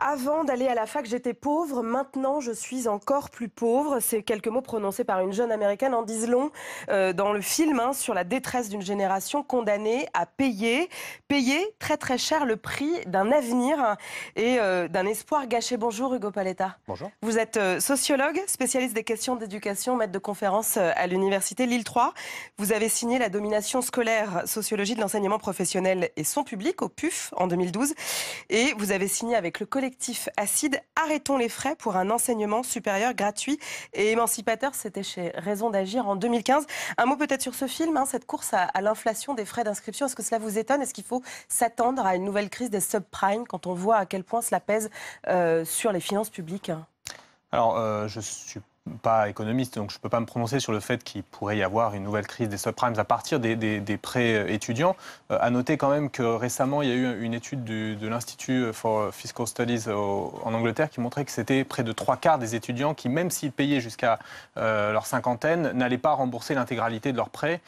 Avant d'aller à la fac, j'étais pauvre. Maintenant, je suis encore plus pauvre. C'est quelques mots prononcés par une jeune américaine en disent euh, dans le film hein, sur la détresse d'une génération condamnée à payer, payer très très cher le prix d'un avenir et euh, d'un espoir gâché. Bonjour Hugo Paletta. Bonjour. Vous êtes euh, sociologue, spécialiste des questions d'éducation, maître de conférence à l'université Lille 3. Vous avez signé la domination scolaire, sociologie de l'enseignement professionnel et son public au PUF en 2012 et vous avez signé avec le collectif Acide, Arrêtons les frais pour un enseignement supérieur gratuit et émancipateur. C'était chez Raison d'agir en 2015. Un mot peut-être sur ce film, hein, cette course à, l'inflation des frais d'inscription. Est-ce que cela vous étonne Est-ce qu'il faut s'attendre à une nouvelle crise des subprimes quand on voit à quel point cela pèse euh, sur les finances publiques alors, euh, je suis pas économiste, donc je ne peux pas me prononcer sur le fait qu'il pourrait y avoir une nouvelle crise des subprimes à partir des, des, prêts euh, étudiants. A euh, à noter quand même que récemment, il y a eu une étude du, de l'Institut for Fiscal Studies en Angleterre qui montrait que c'était près de trois quarts des étudiants qui, même s'ils payaient jusqu'à euh, leur cinquantaine, n'allaient pas rembourser l'intégralité de leurs prêts.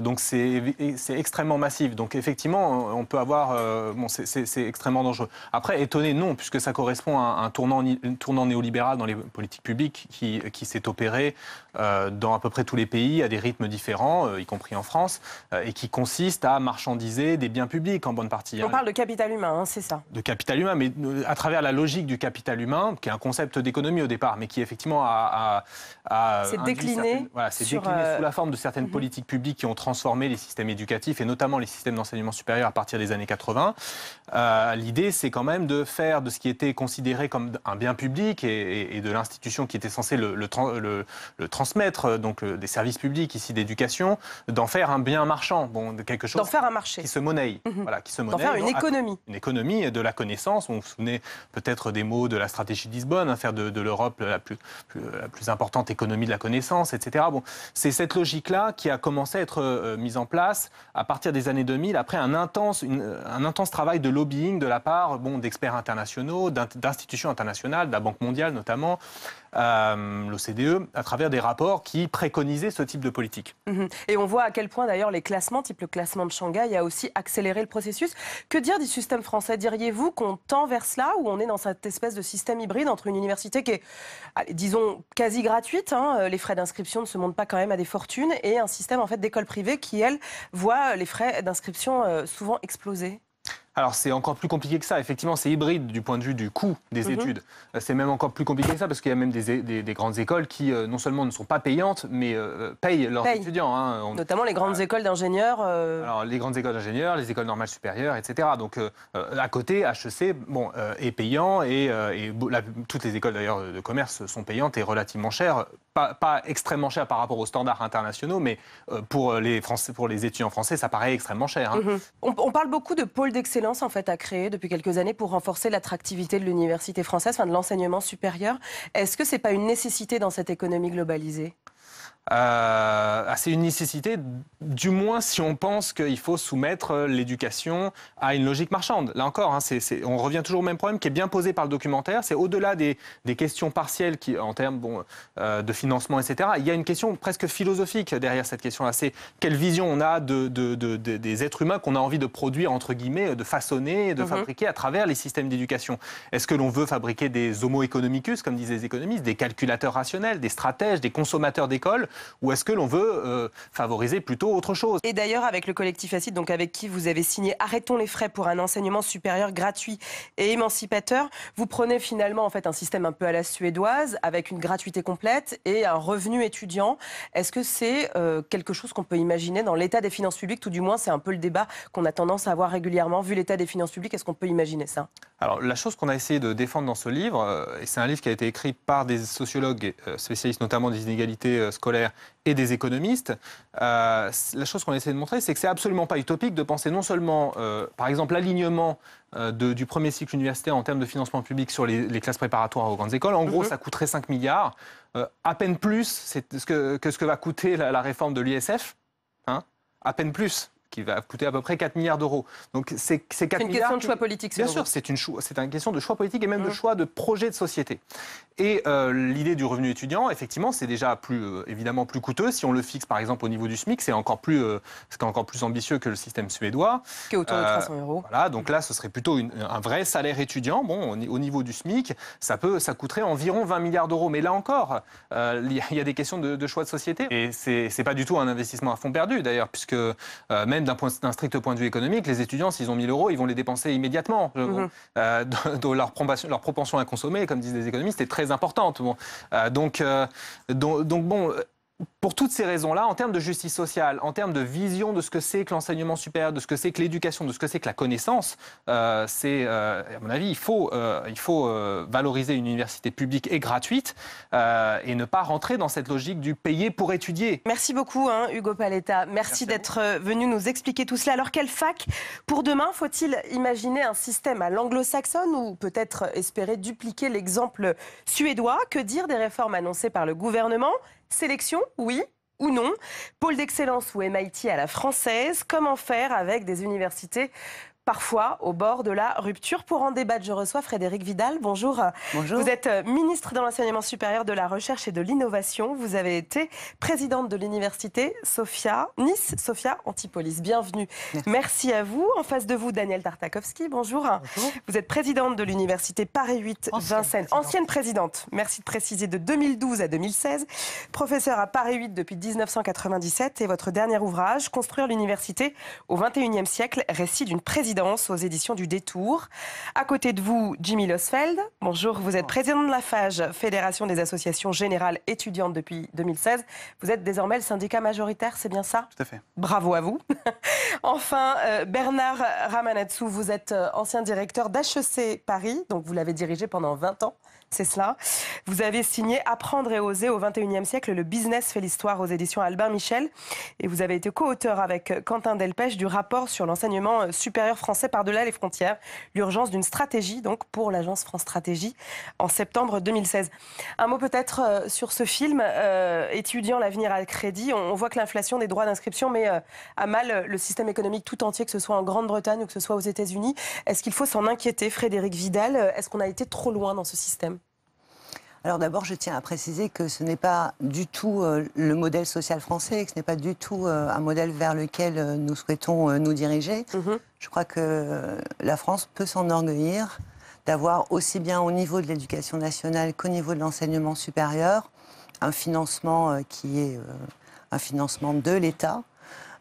donc c'est extrêmement massif. Donc effectivement, on peut avoir... bon, c'est extrêmement dangereux. Après, étonné, non, puisque ça correspond à un tournant, tournant néolibéral dans les politiques publiques qui, qui s'est opéré euh, dans à peu près tous les pays à des rythmes différents, euh, y compris en France, euh, et qui consiste à marchandiser des biens publics en bonne partie. Hein. On parle de capital humain, hein, c'est ça De capital humain, mais à travers la logique du capital humain, qui est un concept d'économie au départ, mais qui effectivement a... c'est décliné, voilà, décliné, sous la forme de certaines mhm. politiques publiques qui ont transformé les systèmes éducatifs et notamment les systèmes d'enseignement supérieur à partir des années 80. L'idée, c'est quand même de faire de ce qui était considéré comme un bien public et, de l'institution qui était censée le, le le, transmettre, euh, donc euh, des services publics ici d'éducation, d'en faire un bien marchand, bon, quelque chose. D'en faire un marché. Qui se monnaie. Mhm. Voilà, qui se monnaie. D'en faire une économie. Une économie de la connaissance. Vous vous souvenez peut-être des mots de la stratégie de Lisbonne, hein, faire de, l'Europe la plus, la plus importante économie de la connaissance, etc. Bon, c'est cette logique-là qui a commencé à être euh, mise en place à partir des années 2000, après un intense, un intense travail de lobbying de la part bon, d'experts internationaux, d'institutions internationales, de la Banque mondiale notamment, euh, l'OCDE, à travers des rapports qui préconisaient ce type de politique. Mhm. Et on voit à quel point d'ailleurs les classements, type le classement de Shanghai, a aussi accéléré le processus. Que dire du système français Diriez-vous qu'on tend vers cela ou on est dans cette espèce de système hybride entre une université qui est, disons, quasi gratuite, hein, euh, les frais d'inscription ne se montent pas quand même à des fortunes, et un système en fait d'école privée qui, elle, voit les frais d'inscription euh, souvent exploser alors c'est encore plus compliqué que ça. Effectivement, c'est hybride du point de vue du coût des mhm. études. Euh, c'est même encore plus compliqué que ça parce qu'il y a même des, grandes écoles qui euh, non seulement ne sont pas payantes, mais euh, payent leurs étudiants. Hein. Notamment les grandes écoles d'ingénieurs. les grandes écoles d'ingénieurs, les écoles normales supérieures, etc. Donc à côté, HEC bon, est payant et, toutes les écoles d'ailleurs de commerce sont payantes et relativement chères. Pas, extrêmement chères par rapport aux standards internationaux, mais pour, les étudiants français, ça paraît extrêmement cher. Hein. Mhm. On, on parle beaucoup de pôle d'excellence en fait à créer depuis quelques années pour renforcer l'attractivité de l'université française, de l'enseignement supérieur. Est-ce que n'est pas une nécessité dans cette économie globalisée euh, c'est une nécessité, du moins si on pense qu'il faut soumettre l'éducation à une logique marchande. Là encore, hein, on revient toujours au même problème qui est bien posé par le documentaire. C'est au-delà des, questions partielles qui, en termes bon, euh, de financement, etc. Il y a une question presque philosophique derrière cette question-là. C'est quelle vision on a des êtres humains qu'on a envie de produire, entre guillemets, de façonner, de mhm. fabriquer à travers les systèmes d'éducation. Est-ce que l'on veut fabriquer des homo economicus, comme disent les économistes, des calculateurs rationnels, des stratèges, des consommateurs d'école ou est-ce que l'on veut euh, favoriser plutôt autre chose Et d'ailleurs, avec le collectif Acide, donc avec qui vous avez signé Arrêtons les frais pour un enseignement supérieur gratuit et émancipateur, vous prenez finalement en fait un système un peu à la suédoise, avec une gratuité complète et un revenu étudiant. Est-ce que c'est euh, quelque chose qu'on peut imaginer dans l'état des finances publiques Tout du moins, c'est un peu le débat qu'on a tendance à avoir régulièrement. Vu l'état des finances publiques, est-ce qu'on peut imaginer ça Alors, la chose qu'on a essayé de défendre dans ce livre, euh, et c'est un livre qui a été écrit par des sociologues spécialistes notamment des inégalités scolaires, et des économistes. Euh, la chose qu'on essaie de montrer, c'est que c'est absolument pas utopique de penser non seulement, euh, par exemple, l'alignement euh, du premier cycle universitaire en termes de financement public sur les, classes préparatoires aux grandes écoles. En gros, mhm. ça coûterait 5 milliards, à peine plus que, ce que va coûter la, réforme de l'ISF. Hein. à peine plus qui va coûter à peu près 4 milliards d'euros. Donc c'est 4 milliards. une question de choix politique, Bien sûr, c'est une, c'est une question de choix politique et même de mmh. choix de projet de société. Et euh, l'idée du revenu étudiant, effectivement, c'est déjà plus, euh, évidemment plus coûteux. Si on le fixe par exemple au niveau du SMIC, c'est encore, plus, euh, encore plus ambitieux que le système suédois. Qui est autour de 300 euros. Voilà, donc là, ce serait plutôt un vrai salaire étudiant. Bon, au niveau du SMIC, ça, peut, ça coûterait environ 20 milliards d'euros. Mais là encore, il y, a des questions de, de choix de société. Et c'est pas du tout un investissement à fond perdu d'ailleurs, puisque même même d'un strict point de vue économique, les étudiants, s'ils ont 1000 euros, ils vont les dépenser immédiatement. Mhm. Euh, leur, propension à consommer, comme disent les économistes, est très importante. Euh, euh, donc, bon, pour toutes ces raisons-là, en termes de justice sociale, en termes de vision de ce que c'est que l'enseignement supérieur, de ce que c'est que l'éducation, de ce que c'est que la connaissance, euh, c'est, euh, à mon avis, il faut, euh, il faut valoriser une université publique et gratuite et ne pas rentrer dans cette logique du payer pour étudier. Merci beaucoup, hein, Hugo Paletta. Merci, d'être venu nous expliquer tout cela. Alors, quelle fac pour demain Faut-il imaginer un système à l'anglo-saxonne ou peut-être espérer dupliquer l'exemple suédois Que dire des réformes annoncées par le gouvernement Sélection, oui ou non Pôle d'excellence ou MIT à la française Comment faire avec des universités parfois au bord de la rupture. Pour en débattre, je reçois Frédéric Vidal. Bonjour. Vous êtes euh, ministre de l'enseignement supérieur, de la recherche et de l'innovation. Vous avez été présidente de l'université Sophia Nice, Sophia Antipolis. Bienvenue. Merci. à vous. En face de vous, Daniel Tartakovsky. Bonjour. Vous êtes présidente de l'université Paris 8 Vincennes, ancienne présidente. Merci de préciser de 2012 à 2016, professeur à Paris 8 depuis 1997 et votre dernier ouvrage Construire l'université au 21e siècle, récit d'une présidente aux éditions du Détour. À côté de vous, Jimmy Losfeld. Bonjour, vous êtes président de la FAGE, Fédération des associations générales étudiantes depuis 2016. Vous êtes désormais le syndicat majoritaire, c'est bien ça Tout à fait. Bravo à vous. enfin, euh, Bernard Ramanatsu, vous êtes euh, ancien directeur d'HEC Paris, donc vous l'avez dirigé pendant 20 ans, c'est cela. Vous avez signé Apprendre et oser au 21e siècle, le business fait l'histoire aux éditions Albin Michel. Et vous avez été co-auteur avec euh, Quentin Delpech du rapport sur l'enseignement supérieur français français par-delà les frontières. L'urgence d'une stratégie, donc, pour l'agence France Stratégie en septembre 2016. Un mot peut-être euh, sur ce film, euh, étudiant l'avenir à crédit. On, voit que l'inflation des droits d'inscription met euh, à mal le système économique tout entier, que ce soit en Grande-Bretagne ou que ce soit aux États-Unis. Est-ce qu'il faut s'en inquiéter, Frédéric Vidal Est-ce qu'on a été trop loin dans ce système alors d'abord, je tiens à préciser que ce n'est pas du tout euh, le modèle social français, que ce n'est pas du tout euh, un modèle vers lequel euh, nous souhaitons nous diriger. Mhm. Je crois que la France peut s'enorgueillir d'avoir aussi bien au niveau de l'éducation nationale qu'au niveau de l'enseignement supérieur un financement qui est un financement de l'État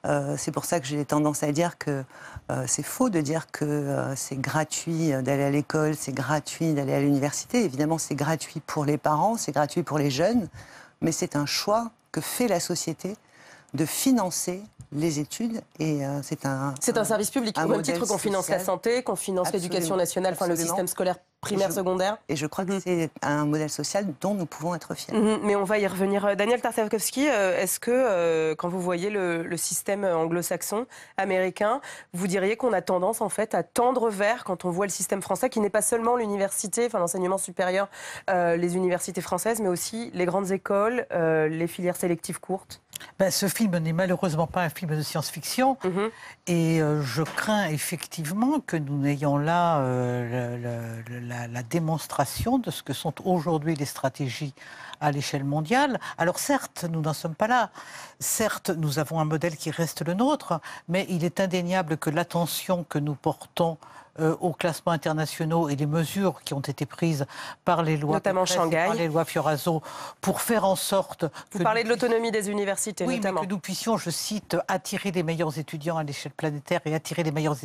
euh, c'est pour ça que j'ai tendance à dire que euh, c'est faux de dire que euh, c'est gratuit d'aller à l'école, c'est gratuit d'aller à l'université. Évidemment, c'est gratuit pour les parents, c'est gratuit pour les jeunes, mais c'est un choix que fait la société de financer les études et c'est un service public au au titre qu'on finance la santé, qu'on finance l'éducation nationale, enfin le système scolaire primaire, secondaire. Et je crois que mm. c'est un modèle social dont nous pouvons être fiers. Mm-hmm. mais on va y revenir. Euh, Daniel Tartakovsky, euh, est-ce que euh, quand vous voyez le, système anglo-saxon, américain, vous diriez qu'on a tendance en fait à tendre vers quand on voit le système français, qui n'est pas seulement l'université, enfin l'enseignement supérieur, les universités françaises, mais aussi les grandes écoles, les filières sélectives courtes ben, ce film n'est malheureusement pas un film de science-fiction mm-hmm. et je crains effectivement que nous n'ayons là la la, démonstration de ce que sont aujourd'hui les stratégies à l'échelle mondiale. Alors certes, nous n'en sommes pas là. Certes, nous avons un modèle qui reste le nôtre, mais il est indéniable que l'attention que nous portons euh, aux classements internationaux et les mesures qui ont été prises par les lois, notamment Par les lois Fioraso, pour faire en sorte. Vous parlez de l'autonomie des universités, oui, Mais que nous puissions, je cite, attirer les meilleurs étudiants à l'échelle planétaire et attirer les meilleurs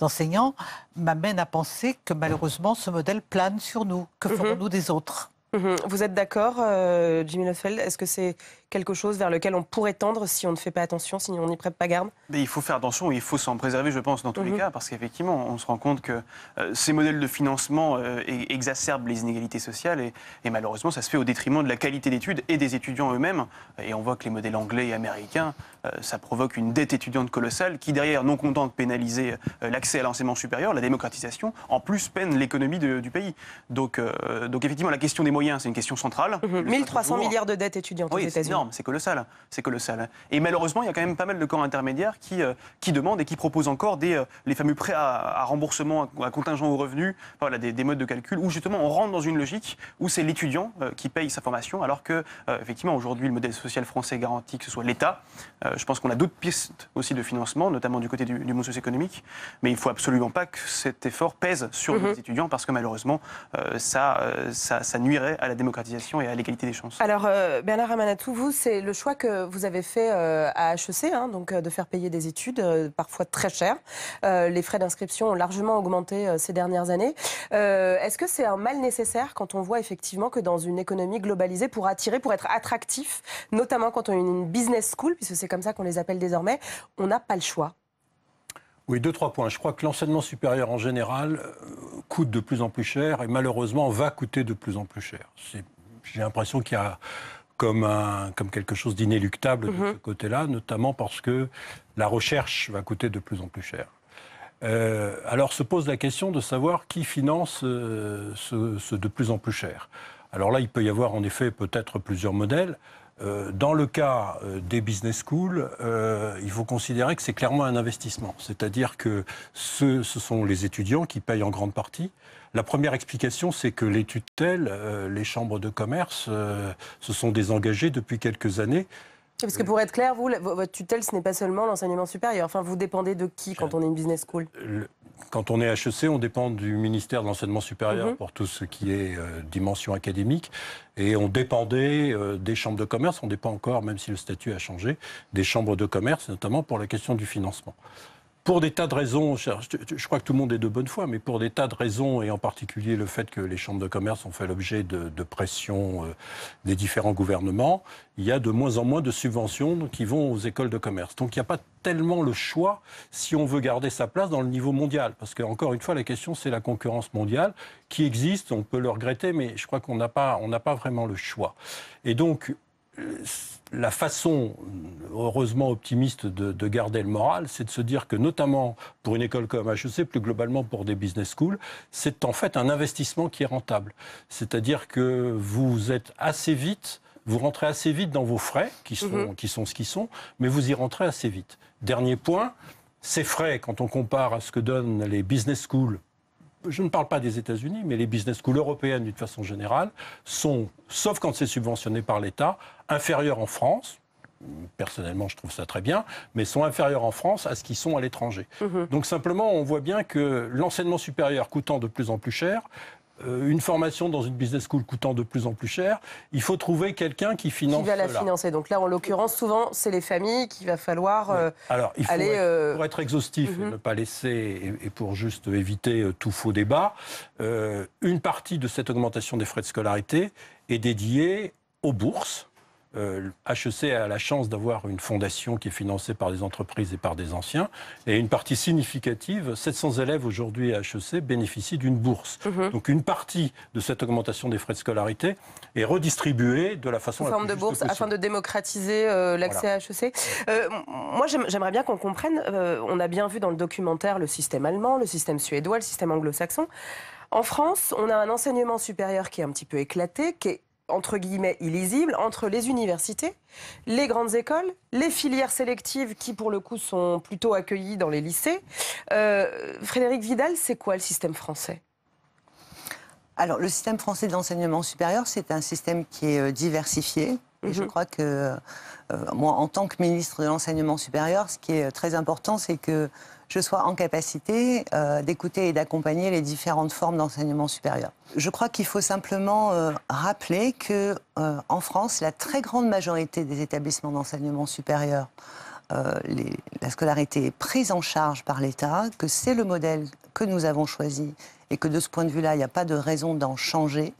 enseignants, m'amène à penser que malheureusement, ce modèle plane sur nous. Que mhm. ferons-nous des autres mhm. Vous êtes d'accord, euh, Jimmy Neufeld Est-ce que c'est quelque chose vers lequel on pourrait tendre si on ne fait pas attention, si on n'y prête pas garde Il faut faire attention, il faut s'en préserver, je pense, dans tous les mhm. cas, parce qu'effectivement, on se rend compte que euh, ces modèles de financement euh, exacerbent les inégalités sociales, et, malheureusement, ça se fait au détriment de la qualité d'études et des étudiants eux-mêmes. Et on voit que les modèles anglais et américains, euh, ça provoque une dette étudiante colossale, qui derrière, non content de pénaliser l'accès à l'enseignement supérieur, la démocratisation, en plus peine l'économie du pays. Donc, donc effectivement, la question des moyens, c'est une question centrale. 1300 mhm. milliards de dettes étudiantes aux États-Unis c'est colossal, c'est colossal. Et malheureusement, il y a quand même pas mal de corps intermédiaires qui, euh, qui demandent et qui proposent encore des, euh, les fameux prêts à, remboursement à, contingent aux revenus, des, modes de calcul où justement on rentre dans une logique où c'est l'étudiant euh, qui paye sa formation, alors que effectivement aujourd'hui le modèle social français garantit que ce soit l'État. je pense qu'on a d'autres pistes aussi de financement, notamment du côté du, monde socio-économique, mais il faut absolument pas que cet effort pèse sur mhm. les étudiants parce que malheureusement ça, ça, ça, nuirait à la démocratisation et à l'égalité des chances. Alors Bernard Amanatou, vous c'est le choix que vous avez fait euh, à e HEC, hein, donc euh, de faire payer des études, euh, parfois très chères. les frais d'inscription ont largement augmenté ces dernières années. Est-ce que c'est un mal nécessaire quand on voit effectivement que dans une économie globalisée, pour attirer, pour être attractif, notamment quand on a une business school, puisque c'est comme ça qu'on les appelle désormais, on n'a pas le choix oui, deux, trois points. Je crois que l'enseignement supérieur en général coûte de plus en plus cher et malheureusement va coûter de plus en plus cher. J'ai l'impression qu'il y a comme, un, comme quelque chose d'inéluctable de mhm. ce côté-là, notamment parce que la recherche va coûter de plus en plus cher. Euh, alors se pose la question de savoir qui finance euh, ce, de plus en plus cher. Alors là, il peut y avoir en effet peut-être plusieurs modèles. Euh, dans le cas des business schools, il faut considérer que c'est clairement un investissement. C'est-à-dire que ce, ce, sont les étudiants qui payent en grande partie. La première explication, c'est que les tutelles, euh, les chambres de commerce, euh, se sont désengagées depuis quelques années. Parce que pour être clair, vous, votre tutelle, ce n'est pas seulement l'enseignement supérieur. Enfin, vous dépendez de qui quand on est une business school Quand on est HEC, on dépend du ministère de l'enseignement supérieur mhm. pour tout ce qui est euh, dimension académique. Et on dépendait des chambres de commerce, on dépend encore, même si le statut a changé, des chambres de commerce, notamment pour la question du financement pour des tas de raisons, je, crois que tout le monde est de bonne foi, mais pour des tas de raisons, et en particulier le fait que les chambres de commerce ont fait l'objet de, pressions euh, des différents gouvernements, il y a de moins en moins de subventions qui vont aux écoles de commerce. Donc il n'y a pas tellement le choix si on veut garder sa place dans le niveau mondial. Parce qu'encore une fois, la question, c'est la concurrence mondiale qui existe, on peut le regretter, mais je crois qu'on n'a pas, on pas vraiment le choix. Et donc, euh, la façon, heureusement optimiste, de, garder le moral, c'est de se dire que, notamment pour une école comme HEC, plus globalement pour des business schools, c'est en fait un investissement qui est rentable. C'est-à-dire que vous êtes assez vite, vous rentrez assez vite dans vos frais, qui sont, mhm. qui sont ce qu'ils sont, mais vous y rentrez assez vite. Dernier point, ces frais, quand on compare à ce que donnent les business schools, je ne parle pas des États-Unis, mais les business schools européennes, d'une façon générale, sont, sauf quand c'est subventionné par l'État, inférieurs en France, personnellement je trouve ça très bien, mais sont inférieurs en France à ce qu'ils sont à l'étranger. Mhm. Donc simplement, on voit bien que l'enseignement supérieur coûtant de plus en plus cher, euh, une formation dans une business school coûtant de plus en plus cher, il faut trouver quelqu'un qui finance. Qui va la financer. Donc là, en l'occurrence, souvent, c'est les familles qu'il va falloir. Euh, Alors, il faut être, euh, pour être exhaustif mhm. et ne pas laisser, et, pour juste éviter tout faux débat, une partie de cette augmentation des frais de scolarité est dédiée aux bourses HEC euh, a la chance d'avoir une fondation qui est financée par des entreprises et par des anciens. Et une partie significative, 700 élèves aujourd'hui à HEC bénéficient d'une bourse. Mhm. Donc une partie de cette augmentation des frais de scolarité est redistribuée de la façon la forme de bourse afin de démocratiser euh, l'accès à HEC. Euh, moi, j'aimerais bien qu'on comprenne. on a bien vu dans le documentaire le système allemand, le système suédois, le système anglo-saxon. En France, on a un enseignement supérieur qui est un petit peu éclaté, qui est entre guillemets illisibles, entre les universités, les grandes écoles, les filières sélectives qui pour le coup sont plutôt accueillies dans les lycées. Euh, Frédéric Vidal, c'est quoi le système français Alors le système français de l'enseignement supérieur, c'est un système qui est euh, diversifié. Et mhm. je crois que euh, moi, en tant que ministre de l'enseignement supérieur, ce qui est très important, c'est que je sois en capacité euh, d'écouter et d'accompagner les différentes formes d'enseignement supérieur. Je crois qu'il faut simplement euh, rappeler que euh, en France, la très grande majorité des établissements d'enseignement supérieur, les, la scolarité est prise en charge par l'État, que c'est le modèle que nous avons choisi et que de ce point de vue-là, il n'y a pas de raison d'en changer.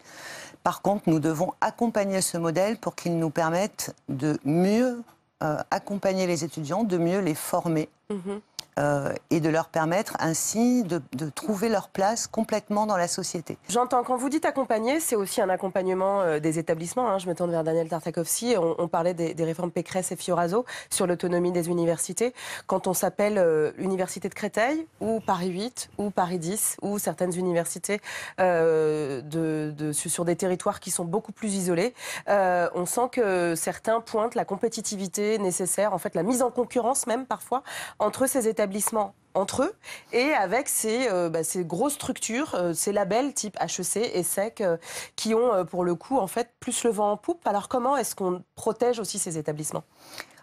Par contre, nous devons accompagner ce modèle pour qu'il nous permette de mieux accompagner les étudiants, de mieux les former. Mm-hmm. Euh, et de leur permettre ainsi de, trouver leur place complètement dans la société. J'entends, quand vous dites accompagner, c'est aussi un accompagnement euh, des établissements. Hein. Je me tourne vers Daniel Tartakovsky. On, parlait des, réformes Pécresse et Fioraso sur l'autonomie des universités. Quand on s'appelle euh, Université l'Université de Créteil ou Paris 8 ou Paris 10 ou certaines universités de, sur des territoires qui sont beaucoup plus isolés, on sent que certains pointent la compétitivité nécessaire, en fait la mise en concurrence même parfois entre ces établissements entre eux et avec ces, euh, bah, grosses structures, euh, ces labels type HEC et SEC euh, qui ont pour le coup en fait plus le vent en poupe. Alors comment est-ce qu'on protège aussi ces établissements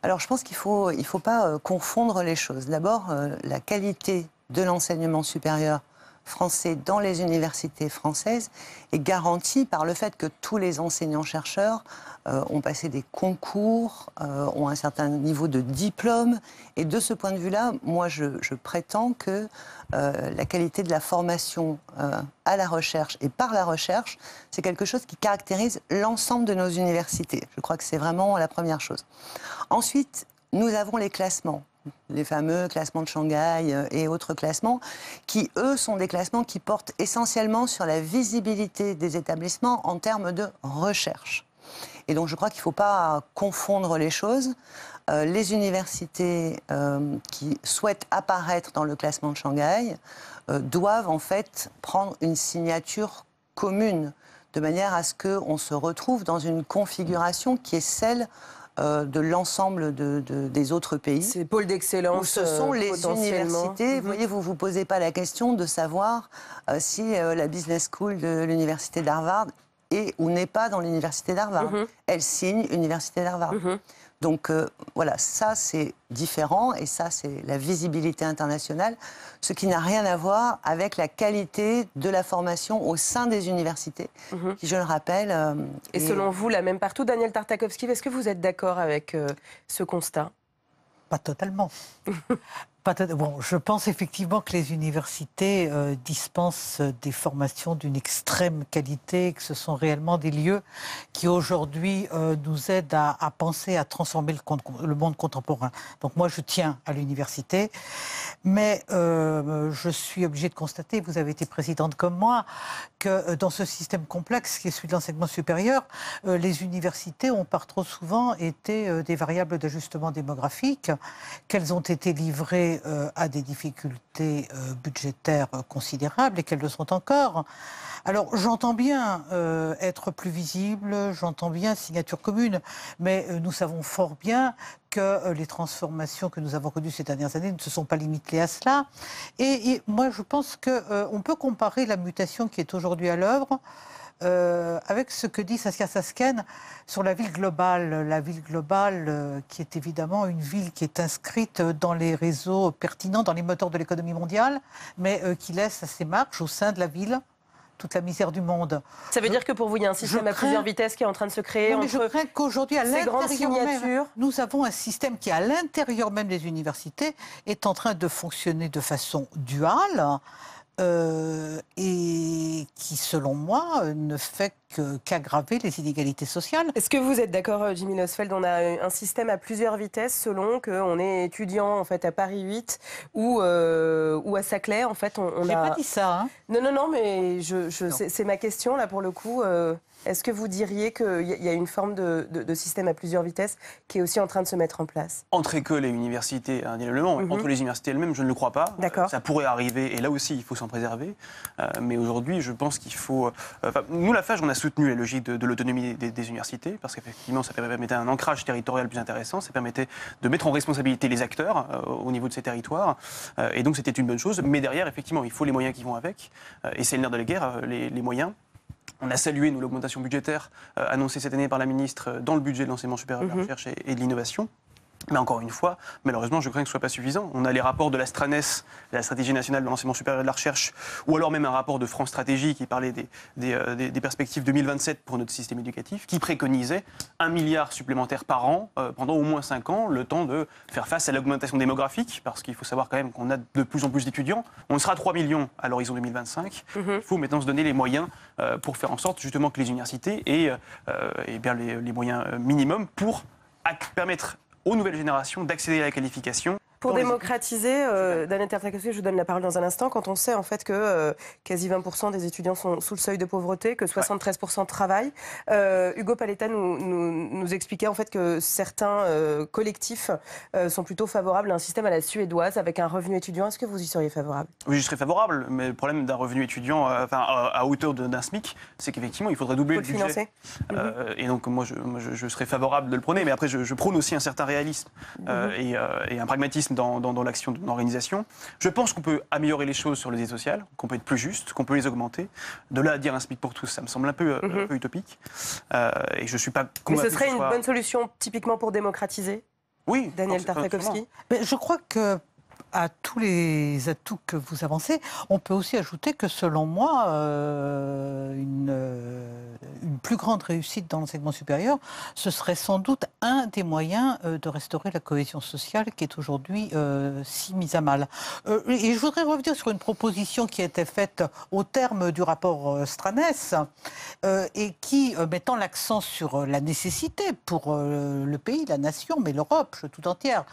Alors je pense qu'il ne faut pas confondre les choses. D'abord, la qualité de l'enseignement supérieur français dans les universités françaises est garantie par le fait que tous les enseignants-chercheurs euh, ont passé des concours, euh, ont un certain niveau de diplôme. Et de ce point de vue-là, moi, je, prétends que euh, la qualité de la formation à la recherche et par la recherche, c'est quelque chose qui caractérise l'ensemble de nos universités. Je crois que c'est vraiment la première chose. Ensuite, nous avons les classements les fameux classements de Shanghai euh, et autres classements, qui, eux, sont des classements qui portent essentiellement sur la visibilité des établissements en termes de recherche. Et donc je crois qu'il ne faut pas confondre les choses. Euh, les universités euh, qui souhaitent apparaître dans le classement de Shanghai doivent en fait prendre une signature commune, de manière à ce qu'on se retrouve dans une configuration qui est celle euh, de l'ensemble des autres pays. C'est pôles d'excellence. ce sont euh, les universités. Vous mhm. voyez, vous ne vous posez pas la question de savoir euh, si la business school de l'université d'Harvard est ou n'est pas dans l'université d'Harvard. Mhm. Elle signe université d'Harvard. Mhm. Donc euh, voilà, ça c'est différent et ça c'est la visibilité internationale, ce qui n'a rien à voir avec la qualité de la formation au sein des universités, mhm. qui je le rappelle. Euh, et selon vous, la même partout, Daniel Tartakovsky, est-ce que vous êtes d'accord avec euh, ce constat Pas totalement. je pense effectivement que les universités euh, dispensent des formations d'une extrême qualité, que ce sont réellement des lieux qui aujourd'hui euh, nous aident à, penser, à transformer le, monde contemporain. Donc moi, je tiens à l'université, mais euh, je suis obligée de constater, vous avez été présidente comme moi, que dans ce système complexe qui est celui de l'enseignement supérieur, les universités ont par trop souvent été des variables d'ajustement démographique, qu'elles ont été livrées euh, à des difficultés euh, budgétaires euh, considérables et qu'elles le sont encore. Alors j'entends bien être plus visible, j'entends bien signature commune, mais nous savons fort bien que les transformations que nous avons connues ces dernières années ne se sont pas limitées à cela. Et, moi, je pense qu'on peut comparer la mutation qui est aujourd'hui à l'œuvre euh, avec ce que dit Saskia Sasken sur la ville globale. La ville globale euh, qui est évidemment une ville qui est inscrite dans les réseaux pertinents, dans les moteurs de l'économie mondiale, mais euh, qui laisse à ses marges au sein de la ville toute la misère du monde. Ça veut dire que pour vous, il y a un système à plusieurs vitesses qui est en train de se créer. mais je crains qu'aujourd'hui, à l'intérieur même, nous avons un système qui, à l'intérieur même des universités, est en train de fonctionner de façon duale. Euh, et qui, selon moi, euh, ne fait qu'aggraver les inégalités sociales. Est-ce que vous êtes d'accord, euh, Jimmy Nosfeld On a un système à plusieurs vitesses selon qu'on est étudiant en fait à Paris 8 ou, ou à Saclay. En fait, on, pas dit ça. Hein. non, non, non, mais je, c'est ma question là pour le coup. Est-ce que vous diriez qu'il y a une forme de, système à plusieurs vitesses qui est aussi en train de se mettre en place Entre écoles et universités, indéniablement. Mhm. Entre les universités elles-mêmes, je ne le crois pas. D'accord. ça pourrait arriver, et là aussi, il faut s'en préserver. Euh, mais aujourd'hui, je pense qu'il faut... Euh, nous, la FAGE, on a soutenu la logique de, l'autonomie des, universités, parce qu'effectivement, ça permettait un ancrage territorial plus intéressant, ça permettait de mettre en responsabilité les acteurs euh, au niveau de ces territoires. et donc, c'était une bonne chose. Mais derrière, effectivement, il faut les moyens qui vont avec. et c'est le nerf de la guerre, les moyens. On a salué, l'augmentation budgétaire euh, annoncée cette année par la ministre euh, dans le budget de l'enseignement supérieur, de mhm. la recherche et de l'innovation. Mais encore une fois, malheureusement, je crains que ce soit pas suffisant. On a les rapports de la Stranes, la Stratégie nationale de l'enseignement supérieur de la recherche, ou alors même un rapport de France Stratégie qui parlait des, euh, perspectives 2027 pour notre système éducatif, qui préconisait un milliard supplémentaire par an euh, pendant au moins cinq ans, le temps de faire face à l'augmentation démographique, parce qu'il faut savoir quand même qu'on a de plus en plus d'étudiants. On sera 3 millions à l'horizon 2025. Mhm. Il faut maintenant se donner les moyens euh, pour faire en sorte justement que les universités aient eh les, moyens minimums pour permettre aux nouvelles générations d'accéder à la qualification. Pour démocratiser, euh, je vous donne la parole dans un instant, quand on sait en fait que euh, quasi 20% des étudiants sont sous le seuil de pauvreté, que 73% travaillent, euh, Hugo Paletta nous, nous, expliquait en fait que certains euh, collectifs sont plutôt favorables à un système à la suédoise avec un revenu étudiant. Est-ce que vous y seriez favorable Oui, je serais favorable, mais le problème d'un revenu étudiant enfin, à hauteur d'un SMIC, c'est qu'effectivement, il faudrait doubler le, budget. Mhm. Et donc, moi, je, serais favorable de le prôner, mais après, je, prône aussi un certain réalisme mhm. et un pragmatisme dans, l'action d'une organisation. Je pense qu'on peut améliorer les choses sur les aides sociales, qu'on peut être plus juste, qu'on peut les augmenter. De là à dire un SMIC pour tous, ça me semble un peu, euh, mhm. utopique. Euh, et je suis pas Mais ce serait une bonne solution typiquement pour démocratiser oui, Daniel Mais je crois que à tous les atouts que vous avancez, on peut aussi ajouter que selon moi, euh, euh, une, plus grande réussite dans l'enseignement supérieur, ce serait sans doute un des moyens euh, de restaurer la cohésion sociale qui est aujourd'hui si mise à mal. et je voudrais revenir sur une proposition qui a été faite au terme du rapport Stranès et qui, mettant l'accent sur la nécessité pour le pays, la nation, mais l'Europe tout entière,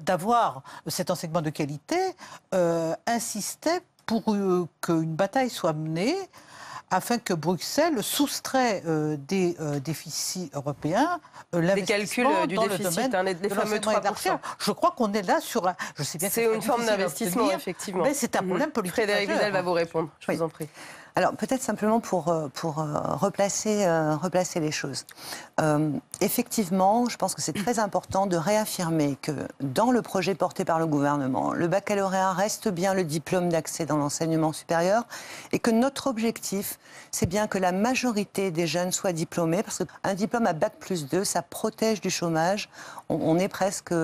d'avoir cet enseignement qualité euh, insistait pour euh, qu'une bataille soit menée afin que Bruxelles soustrait euh, des déficits européens l'investissement du dans déficit, hein, le fameux 3 Je crois qu'on est là sur un... Je sais bien c'est une forme d'investissement effectivement. Mais c'est un problème mhm. politique. Frédéric va vous répondre. Je vous en prie. Alors peut-être simplement pour, euh, euh, euh, replacer, les choses. effectivement, je pense que c'est très important de réaffirmer que dans le projet porté par le gouvernement, le baccalauréat reste bien le diplôme d'accès dans l'enseignement supérieur et que notre objectif, c'est bien que la majorité des jeunes soient diplômés parce qu'un diplôme à bac plus 2, ça protège du chômage. On, est presque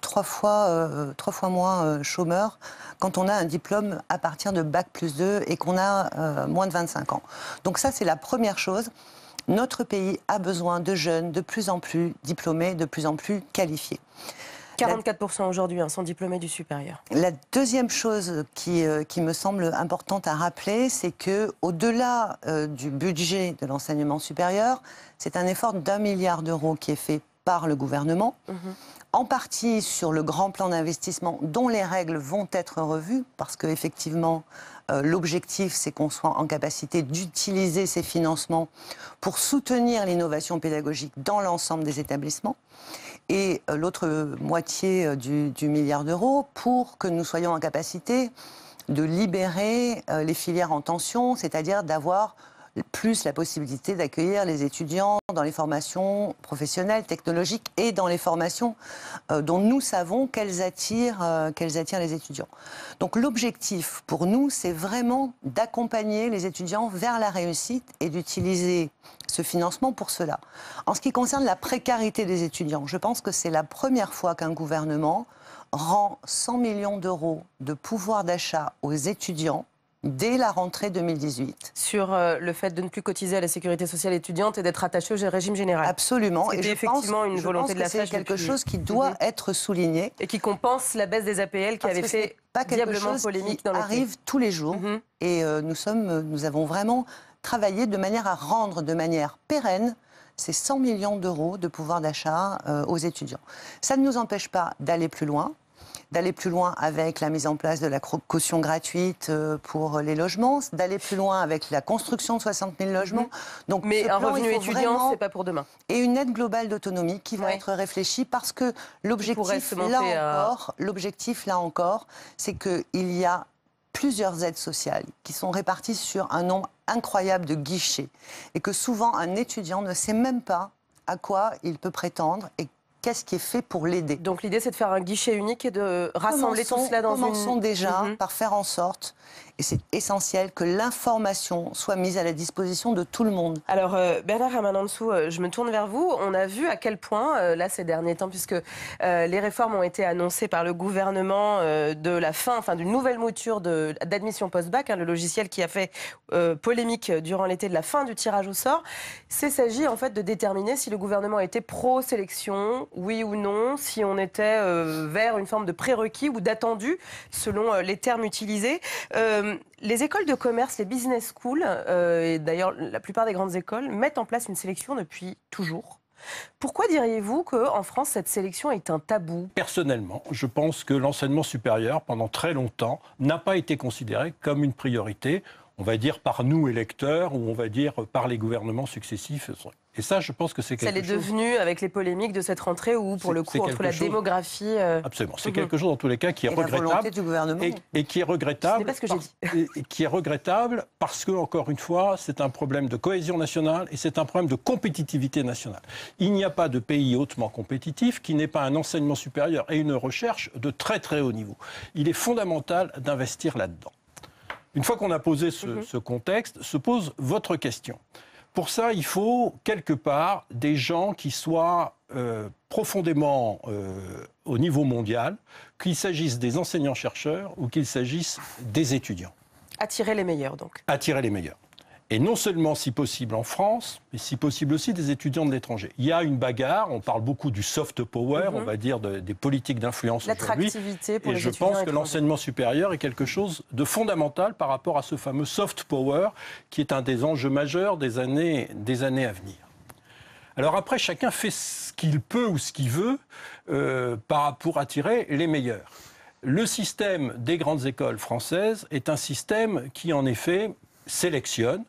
trois fois, moins chômeur quand on a un diplôme à partir de bac plus 2 et qu'on a... Euh, moins de 25 ans. Donc ça, c'est la première chose. Notre pays a besoin de jeunes de plus en plus diplômés, de plus en plus qualifiés. 44% aujourd'hui hein, sont diplômés du supérieur. La deuxième chose euh, qui, me semble importante à rappeler, c'est que au-delà euh, du budget de l'enseignement supérieur, c'est un effort d'un milliard d'euros qui est fait par le gouvernement. Mhm en partie sur le grand plan d'investissement dont les règles vont être revues parce qu'effectivement, effectivement euh, l'objectif, c'est qu'on soit en capacité d'utiliser ces financements pour soutenir l'innovation pédagogique dans l'ensemble des établissements et euh, l'autre moitié euh, du, milliard d'euros pour que nous soyons en capacité de libérer les filières en tension, c'est-à-dire d'avoir plus la possibilité d'accueillir les étudiants dans les formations professionnelles, technologiques et dans les formations euh, dont nous savons qu'elles attirent, euh, qu'elles attirent les étudiants. Donc l'objectif pour nous, c'est vraiment d'accompagner les étudiants vers la réussite et d'utiliser ce financement pour cela. En ce qui concerne la précarité des étudiants, je pense que c'est la première fois qu'un gouvernement rend 100 millions d'euros de pouvoir d'achat aux étudiants dès la rentrée 2018. Sur euh, le fait de ne plus cotiser à la sécurité sociale étudiante et d'être attaché au régime général. Absolument. Et effectivement une volonté de la que C'est quelque chose qui doit mhm. être souligné. Et qui compense la baisse des APL qui avait fait pas quelque chose polémique qui arrive tous les jours. Mhm. Et euh, nous, sommes, euh, nous avons vraiment travaillé de manière à rendre de manière pérenne ces 100 millions d'euros de pouvoir d'achat aux étudiants. Ça ne nous empêche pas d'aller plus loin d'aller plus loin avec la mise en place de la caution gratuite euh, pour les logements, d'aller plus loin avec la construction de 60 000 logements. Mhm. Donc, Mais un revenu étudiant, ce n'est pas pour demain. Et une aide globale d'autonomie qui va être réfléchie parce que l'objectif là, encore, l'objectif là encore, c'est qu'il y a plusieurs aides sociales qui sont réparties sur un nombre incroyable de guichets et que souvent un étudiant ne sait même pas à quoi il peut prétendre et qu'est-ce qui est fait pour l'aider Donc l'idée, c'est de faire un guichet unique et de rassembler tout cela dans commençons déjà mhm. par faire en sorte et c'est essentiel que l'information soit mise à la disposition de tout le monde. Alors, euh, Bernard Ramanansou, euh, je me tourne vers vous. On a vu à quel point, euh, là, ces derniers temps, puisque les réformes ont été annoncées par le gouvernement de la fin, enfin, d'une nouvelle mouture d'admission post-bac, hein, le logiciel qui a fait polémique durant l'été de la fin du tirage au sort. C'est s'agit en fait de déterminer si le gouvernement était pro-sélection, oui ou non, si on était vers une forme de prérequis ou d'attendu, selon les termes utilisés. Euh, les écoles de commerce, les business schools, euh, et d'ailleurs la plupart des grandes écoles, mettent en place une sélection depuis toujours. Pourquoi diriez-vous qu'en France, cette sélection est un tabou Personnellement, je pense que l'enseignement supérieur, pendant très longtemps, n'a pas été considéré comme une priorité on va dire, par nous, électeurs, ou on va dire par les gouvernements successifs. Et ça, je pense que c'est quelque chose... Ça l'est devenu avec les polémiques de cette rentrée ou pour le coup, entre la démographie... Euh, Absolument. C'est mhm. quelque chose, dans tous les cas, qui est regrettable. Et, qui est regrettable... et qui est regrettable parce que, encore une fois, c'est un problème de cohésion nationale et c'est un problème de compétitivité nationale. Il n'y a pas de pays hautement compétitif qui n'ait pas un enseignement supérieur et une recherche de très très haut niveau. Il est fondamental d'investir là-dedans. Une fois qu'on a posé mhm. ce, contexte, se pose votre question. Pour ça, il faut quelque part des gens qui soient euh, profondément euh, au niveau mondial, qu'il s'agisse des enseignants-chercheurs ou qu'il s'agisse des étudiants. Attirer les meilleurs, donc. Attirer les meilleurs et non seulement si possible en France, mais si possible aussi des étudiants de l'étranger. Il y a une bagarre, on parle beaucoup du soft power, mhm. on va dire des politiques d'influence aujourd'hui. pour les je pense que l'enseignement supérieur est quelque chose de fondamental par rapport à ce fameux soft power qui est un des enjeux majeurs des années, des années à venir. Alors après, chacun fait ce qu'il peut ou ce qu'il veut euh, pour attirer les meilleurs. Le système des grandes écoles françaises est un système qui, en effet, sélectionne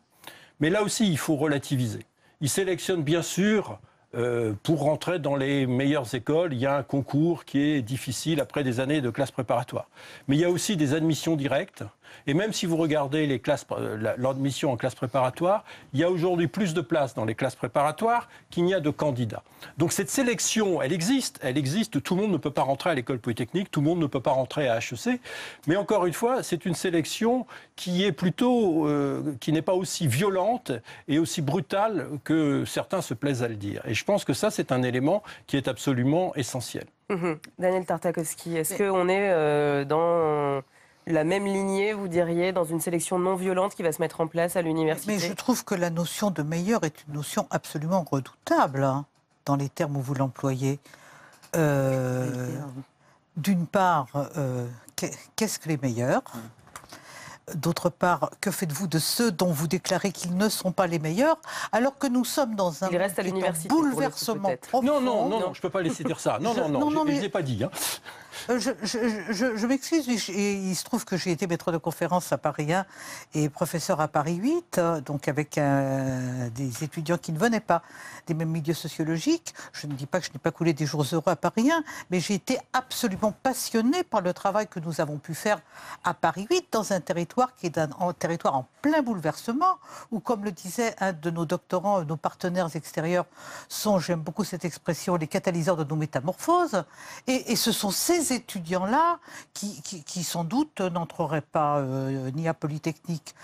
mais là aussi, il faut relativiser. Il sélectionne bien sûr euh, pour rentrer dans les meilleures écoles, il y a un concours qui est difficile après des années de classe préparatoire. Mais il y a aussi des admissions directes et même si vous regardez les classes, euh, l'admission en classe préparatoire, il y a aujourd'hui plus de places dans les classes préparatoires qu'il n'y a de candidats. Donc cette sélection, elle existe, elle existe. Tout le monde ne peut pas rentrer à l'école polytechnique, tout le monde ne peut pas rentrer à HEC. Mais encore une fois, c'est une sélection qui est plutôt, euh, qui n'est pas aussi violente et aussi brutale que certains se plaisent à le dire. Et je pense que ça, c'est un élément qui est absolument essentiel. Mhm. Daniel Tartakovsky, est-ce qu'on est euh, dans la même lignée, vous diriez, dans une sélection non violente qui va se mettre en place à l'université Mais je trouve que la notion de meilleur est une notion absolument redoutable, hein, dans les termes où vous l'employez. Euh, d'une part, euh, qu'est-ce que les meilleurs D'autre part, que faites-vous de ceux dont vous déclarez qu'ils ne sont pas les meilleurs, alors que nous sommes dans un, bouleversement coup, Non, non, non, je ne peux pas laisser dire ça. Non, non, non, je ne ai pas dit. Hein. Euh, je, m'excuse, il se trouve que j'ai été maître de conférence à Paris 1 et professeur à Paris 8, euh, donc avec euh, des étudiants qui ne venaient pas des mêmes milieux sociologiques. Je ne dis pas que je n'ai pas coulé des jours heureux à Paris 1, mais j'ai été absolument passionnée par le travail que nous avons pu faire à Paris 8 dans un territoire qui est un, territoire en plein bouleversement, où, comme le disait un de nos doctorants, nos partenaires extérieurs sont, j'aime beaucoup cette expression, les catalyseurs de nos métamorphoses. Et, ce sont ces étudiants-là qui, sans doute, n'entreraient pas euh, ni à Polytechnique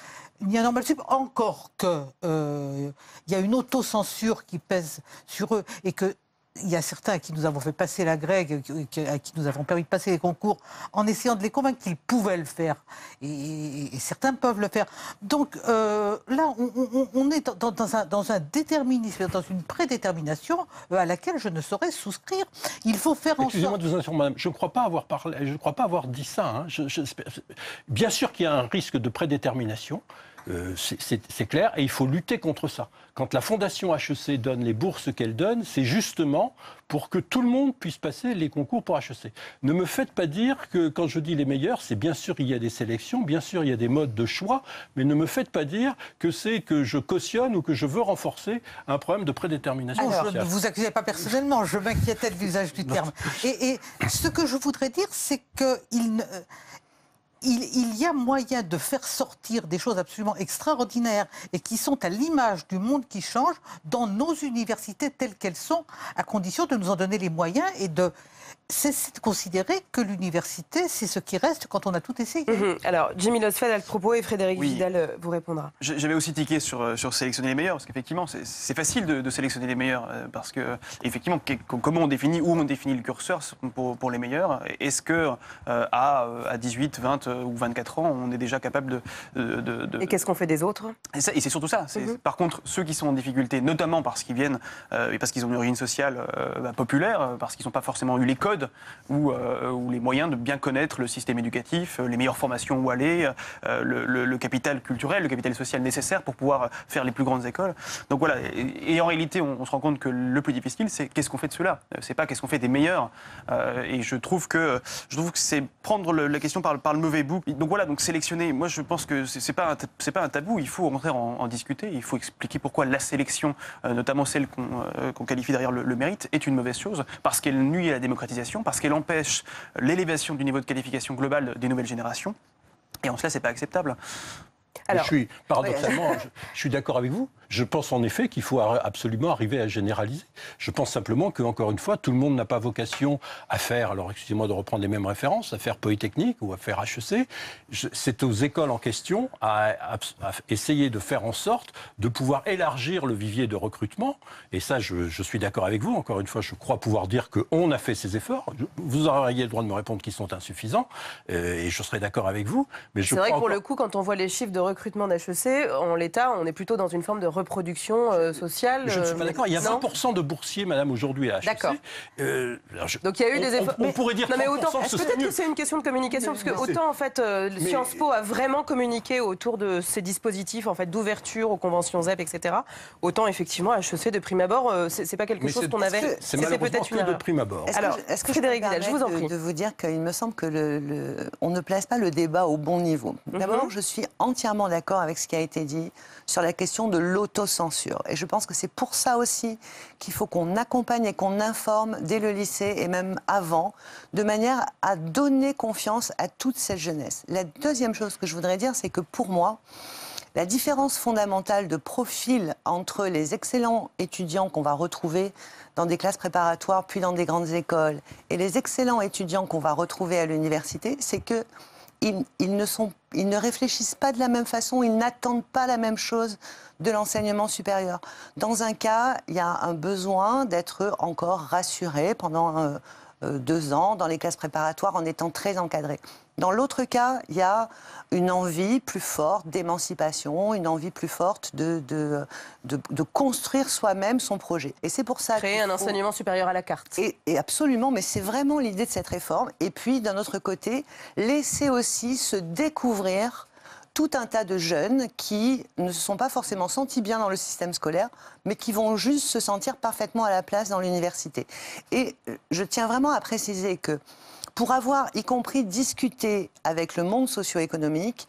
ni à Normal encore que euh, il y a une autocensure qui pèse sur eux et que il y a certains à qui nous avons fait passer la grève, à qui nous avons permis de passer les concours, en essayant de les convaincre qu'ils pouvaient le faire. Et, certains peuvent le faire. Donc euh, là, on, est dans, un, déterminisme, dans une prédétermination euh, à laquelle je ne saurais souscrire. Il faut faire en sorte. Excusez-moi de vous madame. Je ne crois pas avoir je crois pas avoir dit ça. Hein. bien sûr qu'il y a un risque de prédétermination. Euh, c'est clair, et il faut lutter contre ça. Quand la Fondation HEC donne les bourses qu'elle donne, c'est justement pour que tout le monde puisse passer les concours pour HEC. Ne me faites pas dire que quand je dis les meilleurs, c'est bien sûr il y a des sélections, bien sûr il y a des modes de choix, mais ne me faites pas dire que c'est que je cautionne ou que je veux renforcer un problème de prédétermination. je ne vous accusez pas personnellement, je m'inquiétais de l'usage du terme. Et, ce que je voudrais dire, c'est qu'il il, y a moyen de faire sortir des choses absolument extraordinaires et qui sont à l'image du monde qui change dans nos universités telles qu'elles sont, à condition de nous en donner les moyens et de, c'est de considérer que l'université, c'est ce qui reste quand on a tout essayé. Mhm. Alors, Jimmy Losfeld a le propos et Frédéric Vidal euh, vous répondra. J'avais aussi tiqué sur, euh, sur sélectionner les meilleurs, parce qu'effectivement, c'est facile de, sélectionner les meilleurs, euh, parce que, effectivement, comment on définit, où on définit le curseur pour, les meilleurs Est-ce que à, 18, 20 ou 24 ans, on est déjà capable de. Et qu'est-ce qu'on fait des autres Et, et c'est surtout ça. Mhm. Par contre, ceux qui sont en difficulté, notamment parce qu'ils viennent et parce qu'ils ont une origine sociale bah, populaire, parce qu'ils n'ont pas forcément eu les ou, ou, euh, les moyens de bien connaître le système éducatif, euh, les meilleures formations où aller, euh, le, capital culturel, le capital social nécessaire pour pouvoir faire les plus grandes écoles. Donc voilà, et, en réalité, on, se rend compte que le plus difficile, c'est qu'est-ce qu'on fait de cela C'est pas qu'est-ce qu'on fait des meilleurs. et je trouve que, je trouve que c'est prendre la question par, par le mauvais bout. Donc voilà, donc sélectionner, moi je pense que c'est pas c'est pas un tabou, il faut rentrer en, en, discuter, il faut expliquer pourquoi la sélection, notamment celle qu'on qualifie derrière le, le mérite, est une mauvaise chose, parce qu'elle nuit à la démocratisation parce qu'elle empêche l'élévation du niveau de qualification globale des nouvelles générations. Et en cela, ce n'est pas acceptable. Alors, je suis, paradoxalement, je suis d'accord avec vous. Je pense en effet qu'il faut absolument arriver à généraliser. Je pense simplement que, encore une fois, tout le monde n'a pas vocation à faire, alors excusez-moi de reprendre les mêmes références, à faire Polytechnique ou à faire HEC. C'est aux écoles en question à, essayer de faire en sorte de pouvoir élargir le vivier de recrutement. Et ça, je, suis d'accord avec vous. Encore une fois, je crois pouvoir dire qu'on a fait ces efforts. Vous auriez le droit de me répondre qu'ils sont insuffisants, euh, et je serai d'accord avec vous. Mais c'est vrai que pour le coup, quand on voit les chiffres de recrutement d'HEC, en l'état, on est plutôt dans une forme de production euh, sociale. Je ne suis euh, pas d'accord. Il y a 20% de boursiers, madame, aujourd'hui à HEC. Euh, Donc il y a eu des efforts. On, pourrait dire mais autant, Peut-être que c'est une question de communication, parce que autant, en fait, Sciences Po a vraiment communiqué autour de ces dispositifs en fait, d'ouverture aux conventions ZEP, etc. Autant, effectivement, HEC, de prime abord, c'est, n'est pas quelque chose qu'on avait. C'est, peut-être une de prime abord. Alors, est-ce que Frédéric Vidal, je vous en prie. De vous dire qu'il me semble que on ne place pas le débat au bon niveau. D'abord, mhm. je suis entièrement d'accord avec ce qui a été dit sur la question de l'autonomie et je pense que c'est pour ça aussi qu'il faut qu'on accompagne et qu'on informe dès le lycée et même avant, de manière à donner confiance à toute cette jeunesse. La deuxième chose que je voudrais dire, c'est que pour moi, la différence fondamentale de profil entre les excellents étudiants qu'on va retrouver dans des classes préparatoires puis dans des grandes écoles et les excellents étudiants qu'on va retrouver à l'université, c'est que ils, ne ne réfléchissent pas de la même façon, ils n'attendent pas la même chose de l'enseignement supérieur. Dans un cas, il y a un besoin d'être encore rassuré pendant euh, euh, deux ans dans les classes préparatoires en étant très encadré. Dans l'autre cas, il y a une envie plus forte d'émancipation, une envie plus forte de, de, construire soi-même son projet. Et c'est pour ça créer un enseignement supérieur à la carte. et absolument, mais c'est vraiment l'idée de cette réforme. Et puis, d'un autre côté, laisser aussi se découvrir tout un tas de jeunes qui ne se sont pas forcément sentis bien dans le système scolaire, mais qui vont juste se sentir parfaitement à la place dans l'université. Et euh, je tiens vraiment à préciser que pour avoir y compris discuté avec le monde socio-économique,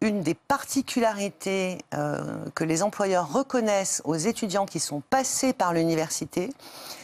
une des particularités euh, que les employeurs reconnaissent aux étudiants qui sont passés par l'université,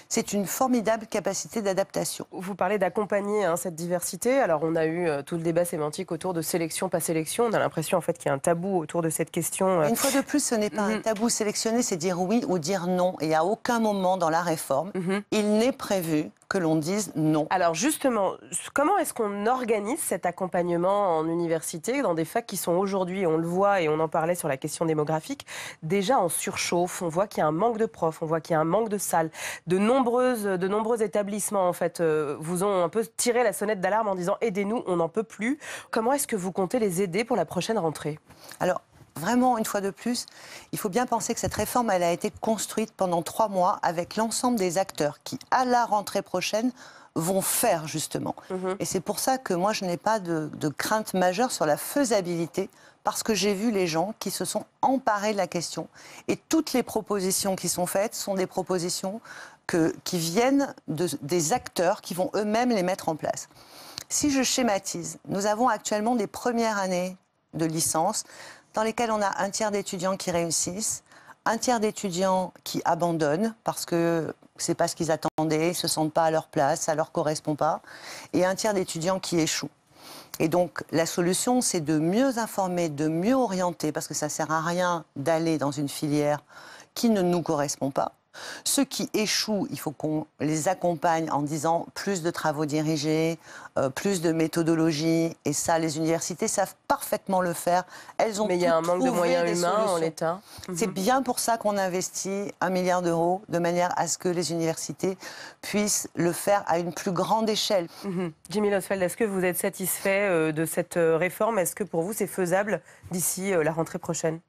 c'est une formidable capacité d'adaptation. Vous parlez d'accompagner hein, cette diversité. Alors on a eu euh, tout le débat sémantique autour de sélection, pas sélection. On a l'impression en fait qu'il y a un tabou autour de cette question. Euh. Une fois de plus, ce n'est pas un mm-hmm. tabou. Sélectionner, c'est dire oui ou dire non. Et à aucun moment dans la réforme, mm-hmm. il n'est prévu que l'on dise non. Alors justement, comment est-ce qu'on organise cet accompagnement en université, dans des facs qui sont aujourd'hui, on le voit et on en parlait sur la question démographique, déjà en surchauffe On voit qu'il y a un manque de profs, on voit qu'il y a un manque de salles. De, nombreuses, de nombreux établissements, en fait, euh, vous ont un peu tiré la sonnette d'alarme en disant aidez-nous, on n'en peut plus. Comment est-ce que vous comptez les aider pour la prochaine rentrée Alors, vraiment, une fois de plus, il faut bien penser que cette réforme, elle a été construite pendant trois mois avec l'ensemble des acteurs qui, à la rentrée prochaine, vont faire justement. Mhm. Et c'est pour ça que moi, je n'ai pas de, crainte majeure sur la faisabilité, parce que j'ai vu les gens qui se sont emparés de la question. Et toutes les propositions qui sont faites sont des propositions que, qui viennent de, des acteurs qui vont eux-mêmes les mettre en place. Si je schématise, nous avons actuellement des premières années de licence dans lesquelles on a un tiers d'étudiants qui réussissent, un tiers d'étudiants qui abandonnent parce que c'est pas ce qu'ils attendaient, ils se sentent pas à leur place, ça leur correspond pas, et un tiers d'étudiants qui échouent. Et donc la solution, c'est de mieux informer, de mieux orienter, parce que ça sert à rien d'aller dans une filière qui ne nous correspond pas. Ceux qui échouent, il faut qu'on les accompagne en disant plus de travaux dirigés, euh, plus de méthodologie. Et ça, les universités savent parfaitement le faire. Elles ont Mais il y a un manque de moyens humains en l'état. C'est mhm. bien pour ça qu'on investit un milliard d'euros de manière à ce que les universités puissent le faire à une plus grande échelle. Mhm. Jimmy Losfeld, est-ce que vous êtes satisfait euh, de cette euh, réforme Est-ce que pour vous, c'est faisable d'ici la rentrée prochaine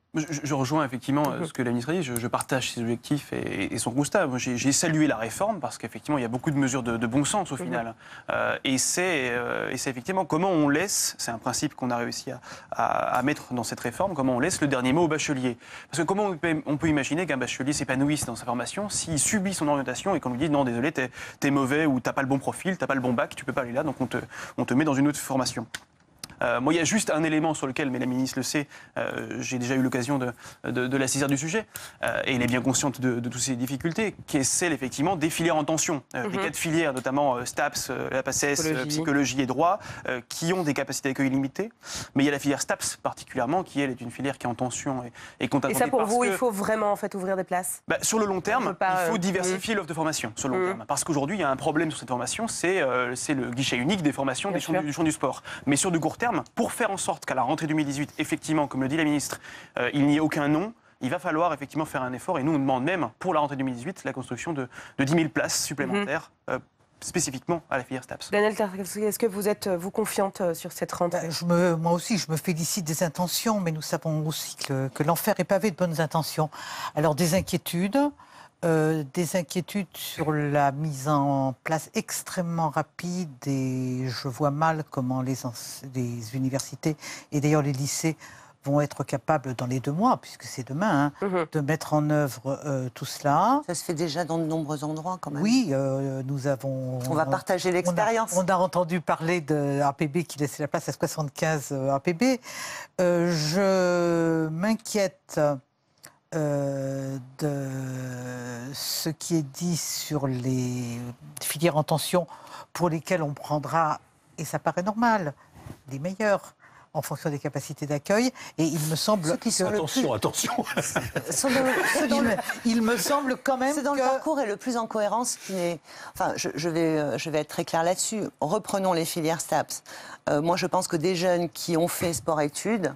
je, rejoins effectivement euh, mhm. ce que la ministre dit. Je, partage ses objectifs et, son constat. J'ai salué la réforme parce qu'effectivement, il y a beaucoup de mesures de, bon sens au mhm. final. Euh, euh, et c'est effectivement comment on laisse, c'est un principe qu'on a réussi à, mettre dans cette réforme, comment on laisse le dernier mot au bachelier. Parce que comment on peut, imaginer qu'un bachelier s'épanouisse dans sa formation s'il subit son orientation et qu'on lui dit non, désolé, t'es mauvais ou t'as pas le bon profil, t'as pas le bon bac, tu peux pas aller là, donc on te met dans une autre formation. Euh, moi, il y a juste un élément sur lequel, mais la ministre le sait, euh, j'ai déjà eu l'occasion de, de, la saisir du sujet, euh, et elle est bien consciente de, de toutes ces difficultés, qui est celle, effectivement, des filières en tension. Les mhm. quatre filières, notamment STAPS, la PACES, psychologie. et droit, qui ont des capacités d'accueil limitées. Mais il y a la filière STAPS, particulièrement, qui, elle, est une filière qui est en tension et, et Et ça, pour vous, il faut vraiment, en fait, ouvrir des places bah, Sur le long terme, il faut diversifier mm. l'offre de formation, sur le long mm. terme. Parce qu'aujourd'hui, il y a un problème sur cette formation, c'est le guichet unique des formations des du, du champ du sport. Mais sur du court terme, pour faire en sorte qu'à la rentrée 2018, effectivement, comme le dit la ministre, euh, il n'y ait aucun nom, il va falloir effectivement faire un effort. Et nous, on demande même, pour la rentrée 2018, la construction de, 10 000 places supplémentaires. Mhm. Euh, spécifiquement à la filière STAPS. Daniel est-ce que vous êtes euh, vous confiante sur cette rentrée ben, Moi aussi, je me félicite des intentions, mais nous savons aussi que l'enfer est pavé de bonnes intentions. Alors des inquiétudes, euh, des inquiétudes sur la mise en place extrêmement rapide et je vois mal comment les, universités et d'ailleurs les lycées vont être capables dans les deux mois, puisque c'est demain, hein, mhm. de mettre en œuvre euh, tout cela. Ça se fait déjà dans de nombreux endroits quand même. Oui, euh, nous avons... On va partager l'expérience. On, a entendu parler de APB qui laissait la place à 75 APB. je m'inquiète euh, de ce qui est dit sur les filières en tension pour lesquelles on prendra, et ça paraît normal, les meilleurs en fonction des capacités d'accueil. Et il me semble attention, attention. il, me semble quand même. C'est dans le parcours et le plus en cohérence qui n'est. Enfin, je, vais euh, je vais être très clair là-dessus. Reprenons les filières STAPS. Euh, moi, je pense que des jeunes qui ont fait sport-études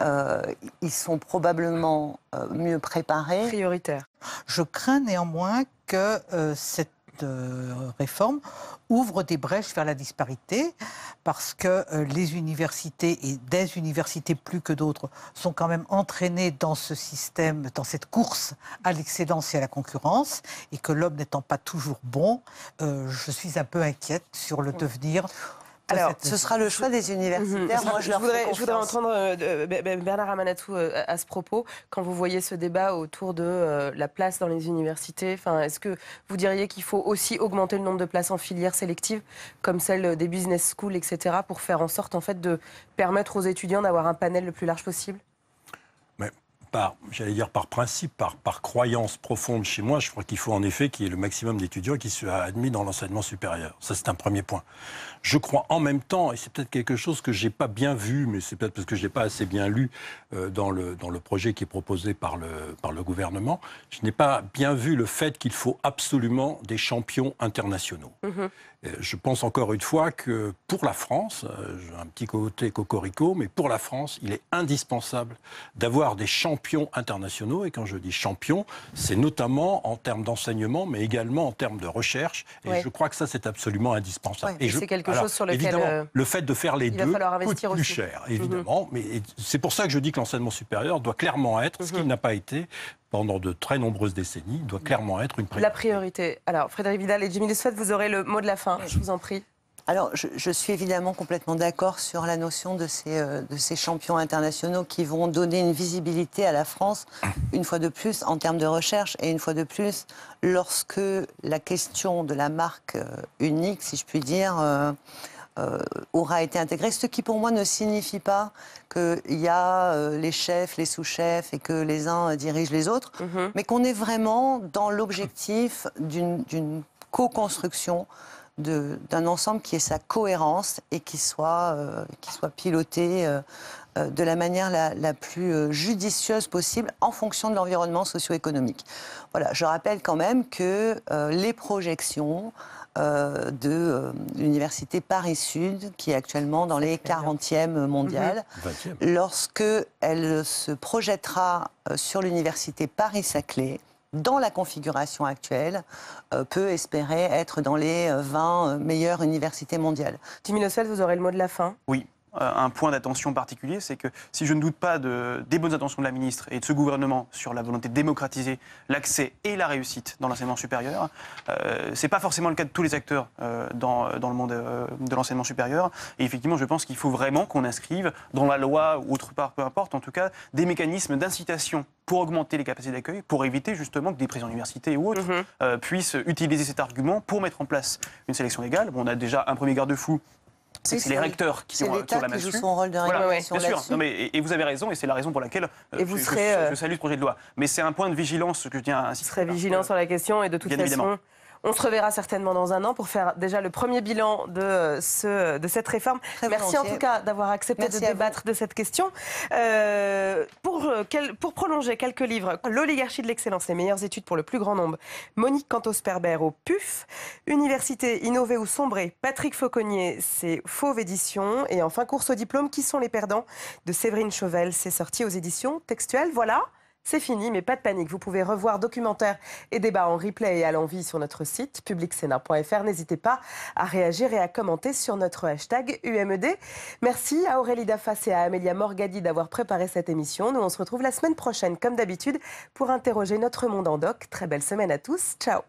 euh, ils sont probablement euh, mieux préparés. Prioritaire. Je crains néanmoins que euh, cette réforme ouvre des brèches vers la disparité parce que les universités et des universités plus que d'autres sont quand même entraînées dans ce système, dans cette course à l'excellence et à la concurrence et que l'homme n'étant pas toujours bon, je suis un peu inquiète sur le devenir alors, ce sera le choix des universitaires. Mhm. Moi, je, leur voudrais, je voudrais entendre euh, euh, Bernard Amanatou euh, à ce propos, quand vous voyez ce débat autour de la place dans les universités. Est-ce que vous diriez qu'il faut aussi augmenter le nombre de places en filière sélective, comme celle des business schools, etc., pour faire en sorte en fait, de permettre aux étudiants d'avoir un panel le plus large possible par, j'allais dire par principe, par, par croyance profonde chez moi, je crois qu'il faut en effet qu'il y ait le maximum d'étudiants qui soient admis dans l'enseignement supérieur. Ça, c'est un premier point. Je crois en même temps, et c'est peut-être quelque chose que je n'ai pas bien vu, mais c'est peut-être parce que je n'ai pas assez bien lu euh, dans, le, dans le projet qui est proposé par le, par le gouvernement, je n'ai pas bien vu le fait qu'il faut absolument des champions internationaux. Mmh. Euh, je pense encore une fois que pour la France, euh, un petit côté cocorico, mais pour la France, il est indispensable d'avoir des champions internationaux. Et quand je dis champions, c'est notamment en termes d'enseignement, mais également en termes de recherche. Et je crois que ça, c'est absolument indispensable. et c'est quelque chose sur lequel euh, le fait de faire les deux coûte plus cher, mhm. évidemment. Mais c'est pour ça que je dis que l'enseignement supérieur doit clairement être ce mhm. qu'il n'a pas été pendant de très nombreuses décennies doit clairement être une priorité. La priorité. Alors, Frédéric Vidal et Jimmy Lesfat, vous aurez le mot de la fin. Je vous en prie. Alors, je, suis évidemment complètement d'accord sur la notion de ces, euh, de ces, champions internationaux qui vont donner une visibilité à la France, une fois de plus, en termes de recherche, et une fois de plus, lorsque la question de la marque euh, unique, si je puis dire, euh, euh, aura été intégré, ce qui pour moi ne signifie pas qu'il y a euh, les chefs, les sous-chefs et que les uns euh, dirigent les autres, mhm. mais qu'on est vraiment dans l'objectif d'une co-construction d'un ensemble qui ait sa cohérence et qui soit, qui soit piloté de la manière la, plus judicieuse possible en fonction de l'environnement socio-économique. Voilà, je rappelle quand même que les projections euh, de l'université euh, Paris-Sud, qui est actuellement dans les 40e mondiales. Mhm. Lorsque elle se projettera euh, sur l'université Paris-Saclay, dans la configuration actuelle, peut espérer être dans les 20 meilleures universités mondiales. Timino vous aurez le mot de la fin. Oui, euh, un point d'attention particulier, c'est que si je ne doute pas des bonnes intentions de la ministre et de ce gouvernement sur la volonté de démocratiser l'accès et la réussite dans l'enseignement supérieur, euh, ce n'est pas forcément le cas de tous les acteurs euh, dans, le monde de l'enseignement supérieur. Et effectivement, je pense qu'il faut vraiment qu'on inscrive dans la loi ou autre part, peu importe, en tout cas, des mécanismes d'incitation pour augmenter les capacités d'accueil, pour éviter justement que des présidents d'université ou autres mhm. puissent utiliser cet argument pour mettre en place une sélection légale. on a déjà un premier garde-fou c'est les recteurs qui sont sur son rôle de recteur. Bien sûr, et, vous avez raison, et c'est la raison pour laquelle euh, je, euh, salue ce projet de loi. Mais c'est un point de vigilance que je tiens à insister. Je serai vigilant sur la question, et de toute façon, on se reverra certainement dans un an pour faire déjà le premier bilan de, euh, cette réforme. Merci en tout cas d'avoir accepté de débattre de cette question. Euh, euh, pour, prolonger quelques livres, L'oligarchie de l'excellence, les meilleures études pour le plus grand nombre, Monique cantos perbert au PUF, Université innovée ou sombrée, Patrick Fauconnier, c'est Fauve Édition, et enfin Course au diplôme, qui sont les perdants de Séverine Chauvel, c'est sorti aux éditions textuelles. Voilà c'est fini, mais pas de panique. Vous pouvez revoir documentaires et débats en replay et à l'envie sur notre site publicsénat.fr. N'hésitez pas à réagir et à commenter sur notre hashtag UMED. Merci à Aurélie Dafas et à Amélia Morgadi d'avoir préparé cette émission. Nous, on se retrouve la semaine prochaine, comme d'habitude, pour interroger notre monde en doc. Très belle semaine à tous. Ciao.